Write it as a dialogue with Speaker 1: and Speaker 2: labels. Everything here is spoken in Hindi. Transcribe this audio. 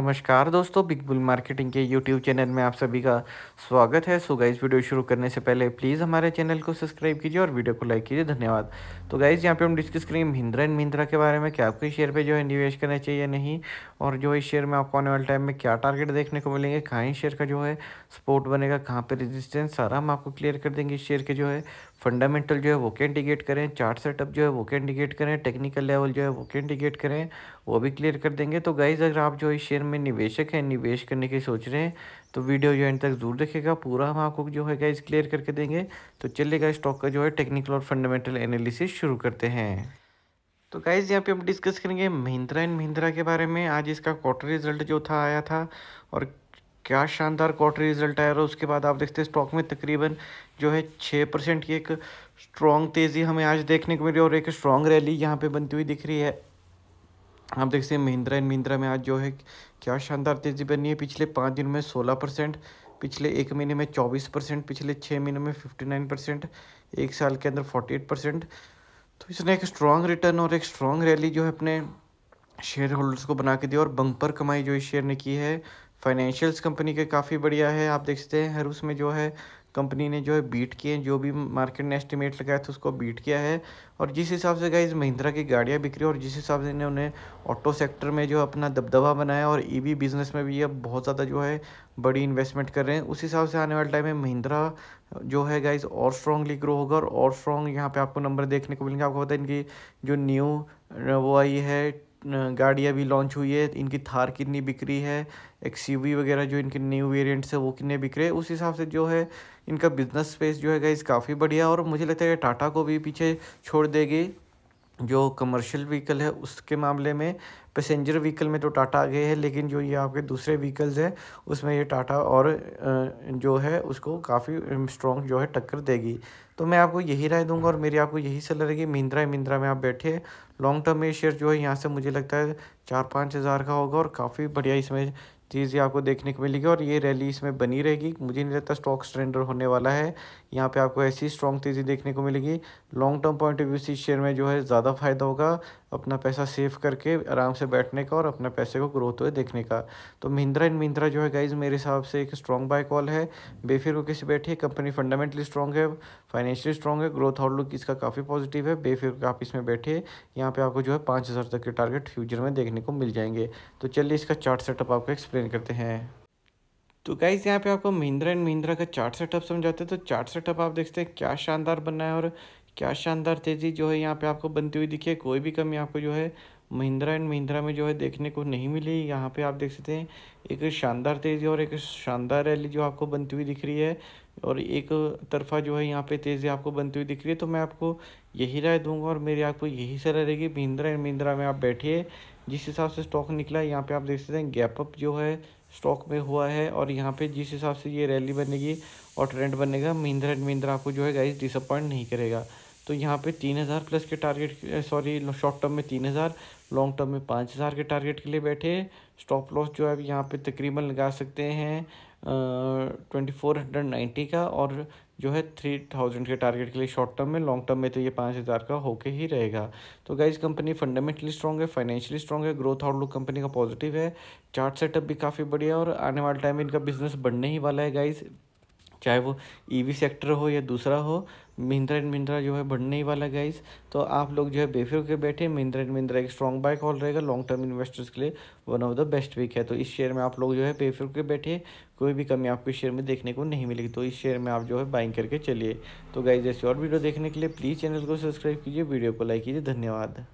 Speaker 1: नमस्कार दोस्तों बिग बुल मार्केटिंग के यूट्यूब चैनल में आप सभी का स्वागत है सो गाइज वीडियो शुरू करने से पहले प्लीज़ हमारे चैनल को सब्सक्राइब कीजिए और वीडियो को लाइक कीजिए धन्यवाद तो गाइज यहाँ पे हम डिस्कस करेंगे महिंद्रा एंड महिंद्रा के बारे में क्या आपको इस शेयर पर जो है निवेश करना चाहिए नहीं और जो इस शेयर में आपको आने वाले टाइम में क्या टारगेट देखने को मिलेंगे कहाँ इस शेयर का जो है सपोर्ट बनेगा कहाँ पर रेजिस्टेंस सारा हम आपको क्लियर कर देंगे इस शेयर के जो है फंडामेंटल जो है वो कैंडिकेट करें चार्ट सेटअप जो है वो कैंडिकेट करें टेक्निकल लेवल जो है वो कैंडिकेट करें वो भी क्लियर कर देंगे तो गाइज़ अगर आप जो इस शेयर में निवेशक हैं निवेश करने की सोच रहे हैं तो वीडियो जो एंड तक जरूर देखेगा पूरा हम आपको जो है गाइज़ क्लियर करके देंगे तो चलेगा स्टॉक का जो है टेक्निकल और फंडामेंटल एनालिसिस शुरू करते हैं तो गाइज़ यहाँ पे हम डिस्कस करेंगे महिंद्रा एंड महिंद्रा के बारे में आज इसका क्वार्टर रिजल्ट जो था आया था और क्या शानदार क्वार्टर रिजल्ट आया और उसके बाद आप देखते हैं स्टॉक में तकरीबन जो है छः परसेंट की एक स्ट्रॉन्ग तेज़ी हमें आज देखने को मिली और एक स्ट्रॉन्ग रैली यहाँ पे बनती हुई दिख रही है आप देख सकते हैं महिंद्रा एंड महिंद्रा में आज जो है क्या शानदार तेज़ी बनी है पिछले पाँच दिन में सोलह परसेंट पिछले एक महीने में चौबीस परसेंट पिछले छः महीने में फिफ्टी नाइन परसेंट एक साल के अंदर फोर्टी एट परसेंट तो इसने एक स्ट्रॉन्ग रिटर्न और एक स्ट्रॉन्ग रैली जो है अपने शेयर होल्डर्स को बना के दिया और बंपर कमाई जो इस शेयर ने की है फाइनेंशियल्स कंपनी के काफ़ी बढ़िया है आप देख सकते हैं हर उसमें जो है कंपनी ने जो है बीट किए जो भी मार्केट ने एस्टिमेट लगाया था उसको बीट किया है और जिस हिसाब से गाइज महिंद्रा की गाड़ियाँ रही और जिस हिसाब से इन्होंने ऑटो सेक्टर में जो अपना दबदबा बनाया और ईवी बिजनेस में भी अब बहुत ज़्यादा जो है बड़ी इन्वेस्टमेंट कर रहे हैं उस हिसाब से आने वाले टाइम में महिंद्रा जो है गाइज और स्ट्रॉन्गली ग्रो होगा और स्ट्रॉन्ग यहाँ पर आपको नंबर देखने को मिलेंगे आपको पता है इनकी जो न्यू वो आई है गाड़ियाँ भी लॉन्च हुई है इनकी थार कितनी बिक्री है एक्स वगैरह जो इनके न्यू वेरियंट्स है वो कितने बिक रहे हैं उस हिसाब से जो है इनका बिजनेस स्पेस जो है इस काफ़ी बढ़िया और मुझे लगता है टाटा को भी पीछे छोड़ देगी जो कमर्शियल व्हीकल है उसके मामले में पैसेंजर व्हीकल में तो टाटा आगे है लेकिन जो ये आपके दूसरे व्हीकल्स हैं उसमें ये टाटा और जो है उसको काफ़ी स्ट्रॉन्ग जो है टक्कर देगी तो मैं आपको यही राय दूंगा और मेरी आपको यही सलाह रहेगी महिंद्रा महिंद्रा में आप बैठे लॉन्ग टर्म में शेयर जो है यहाँ से मुझे लगता है चार पाँच हज़ार का होगा और काफ़ी बढ़िया इसमें चीज़ें आपको देखने को मिलेगी और ये रैली इसमें बनी रहेगी मुझे नहीं लगता स्टॉक सरेंडर होने वाला है यहाँ पे आपको ऐसी स्ट्रॉन्ग तेज़ी देखने को मिलेगी long term point of view से शेयर में जो है ज़्यादा फायदा होगा अपना पैसा सेव करके आराम से बैठने का और अपने पैसे को ग्रोथ हुए देखने का तो महिंद्रा एंड महिंद्रा जो है गाइज मेरे हिसाब से एक स्ट्रॉन्ग बाय कॉल है बेफिर को कैसे बैठी कंपनी फंडामेंटली स्ट्रॉन्ग है फाइनेंशियली स्ट्रॉन्ग है ग्रोथ आउटलुक इसका काफ़ी पॉजिटिव है बेफिर आप इसमें बैठे यहाँ पर आपको जो है पाँच तक के टारगेट फ्यूचर में देखने को मिल जाएंगे तो चलिए इसका चार्ट सेटअप आपको एक्सप्लेन एक्सप्लेन करते हैं तो गाइज़ यहाँ पे आपको महिंद्रा एंड महिंद्रा का चार्ट सेटअप समझाते हैं तो चार्ट सेटअप आप देखते हैं क्या शानदार बनना है और क्या शानदार तेज़ी जो है यहाँ पे आपको बनती हुई दिखी है कोई भी कमी आपको जो है महिंद्रा एंड महिंद्रा में जो है देखने को नहीं मिली यहाँ पे आप देख सकते हैं एक शानदार तेज़ी और एक शानदार रैली जो आपको बनती हुई दिख रही है और एक तरफा जो है यहाँ पे तेज़ी आपको बनती हुई दिख रही है तो मैं आपको यही राय दूंगा और मेरी आपको यही सलाह रहेगी महिंद्रा एंड महिंद्रा में आप बैठिए जिस हिसाब से स्टॉक निकला यहाँ पे आप देख सकते हैं गैप अप जो है स्टॉक में हुआ है और यहाँ पे जिस हिसाब से ये रैली बनेगी और ट्रेंड बनेगा महिंद्रा एंड महिंद्रा आपको जो है गाइस डिसअपॉइंट नहीं करेगा तो यहाँ पे तीन हज़ार प्लस के टारगेट सॉरी शॉर्ट टर्म में तीन हज़ार लॉन्ग टर्म में पाँच हज़ार के टारगेट के लिए बैठे स्टॉप लॉस जो है यहाँ पे तकरीबन लगा सकते हैं ट्वेंटी फोर हंड्रेड नाइन्टी का और जो है थ्री थाउजेंड के टारगेट के लिए शॉर्ट टर्म में लॉन्ग टर्म में तो ये पाँच हज़ार का होके ही रहेगा तो गाइज कंपनी फंडामेंटली स्ट्रॉग है फाइनेंशियली स्ट्रॉग है ग्रोथ आउटलुक कंपनी का पॉजिटिव है चार्ट सेटअप भी काफ़ी बढ़िया और आने वाले टाइम में इनका बिजनेस बढ़ने ही वाला है गाइज़ चाहे वो ईवी e सेक्टर हो या दूसरा हो महिंद्रा एंड महिंद्रा जो है बढ़ने ही वाला गाइस तो आप लोग जो है बेफिर के बैठे महिंद्रा एंड महिंद्रा एक स्ट्रॉन्ग बाइक हॉल रहेगा लॉन्ग टर्म इन्वेस्टर्स के लिए one of the best week है तो इस शेयर में आप लोग जो है बेफिर के बैठे कोई भी कमी आपको शेयर में देखने को नहीं मिलेगी तो इस शेयर में आप जो है बाइंग करके चलिए तो गाइज ऐसी और वीडियो देखने के लिए प्लीज़ चैनल को सब्सक्राइब कीजिए वीडियो को लाइक कीजिए धन्यवाद